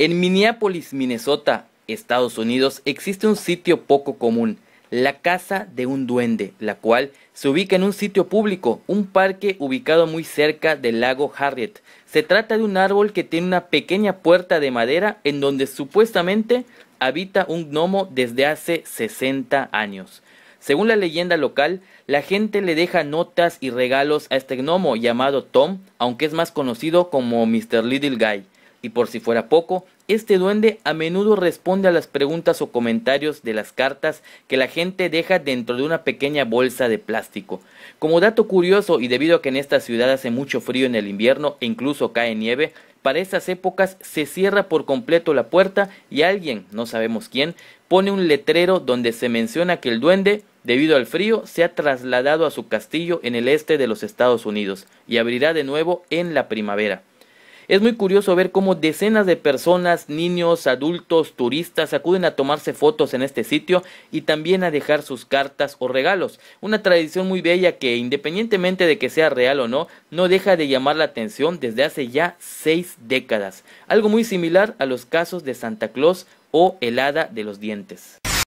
En Minneapolis, Minnesota, Estados Unidos, existe un sitio poco común, la Casa de un Duende, la cual se ubica en un sitio público, un parque ubicado muy cerca del lago Harriet. Se trata de un árbol que tiene una pequeña puerta de madera en donde supuestamente habita un gnomo desde hace 60 años. Según la leyenda local, la gente le deja notas y regalos a este gnomo llamado Tom, aunque es más conocido como Mr. Little Guy. Y por si fuera poco, este duende a menudo responde a las preguntas o comentarios de las cartas que la gente deja dentro de una pequeña bolsa de plástico. Como dato curioso y debido a que en esta ciudad hace mucho frío en el invierno e incluso cae nieve, para estas épocas se cierra por completo la puerta y alguien, no sabemos quién, pone un letrero donde se menciona que el duende, debido al frío, se ha trasladado a su castillo en el este de los Estados Unidos y abrirá de nuevo en la primavera. Es muy curioso ver cómo decenas de personas, niños, adultos, turistas acuden a tomarse fotos en este sitio y también a dejar sus cartas o regalos. Una tradición muy bella que, independientemente de que sea real o no, no deja de llamar la atención desde hace ya seis décadas. Algo muy similar a los casos de Santa Claus o el hada de los dientes.